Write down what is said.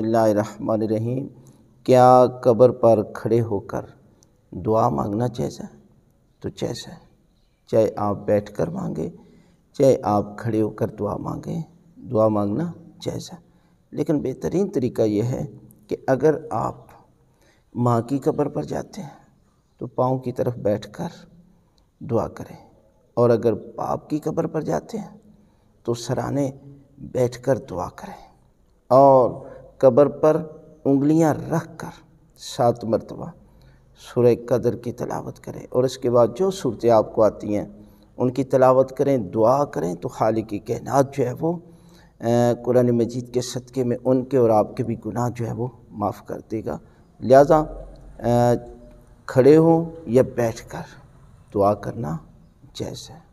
रहीम क्या कब्र पर खड़े होकर दुआ मांगना जैसा तो जैसा चाहे आप बैठकर मांगे चाहे आप खड़े होकर दुआ मांगें दुआ मांगना जैसा लेकिन बेहतरीन तरीका यह है कि अगर आप माँ की कब्र पर जाते हैं तो पाँव की तरफ बैठकर दुआ करें और अगर बाप की कब्र पर जाते हैं तो सराने बैठकर दुआ करें और कब्र पर उंगलियां रख कर सात मरतबा सुर कदर की तलावत करें और इसके बाद जो सूरतें आपको आती हैं उनकी तलावत करें दुआ करें तो खाली की कहनात जो है वो कुरान मजीद के सदक़े में उनके और आपके भी गुनाह जो है वो माफ़ कर देगा लिहाजा खड़े हों या बैठ कर दुआ करना जैसा है